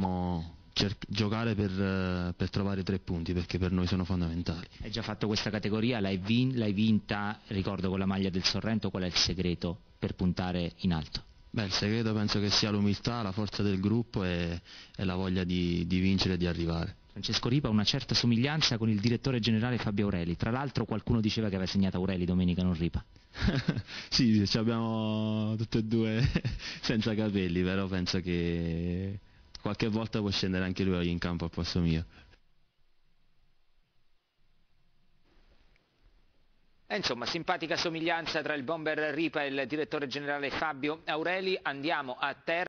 dobbiamo giocare per, eh, per, trovare tre punti perché per noi sono fondamentali. Hai già fatto questa categoria, l'hai, vin l'hai vinta, ricordo con la maglia del Sorrento, qual è il segreto per puntare in alto? Beh, il segreto penso che sia l'umiltà, la forza del gruppo e, e la voglia di, di vincere e di arrivare. Francesco Ripa ha una certa somiglianza con il direttore generale Fabio Aureli, tra l'altro qualcuno diceva che aveva segnato Aureli domenica, non Ripa. sì, ci abbiamo tutti e due senza capelli, però penso che qualche volta può scendere anche lui in campo al posto mio. E eh, insomma, simpatica somiglianza tra il bomber Ripa e il direttore generale Fabio Aureli. Andiamo a terra.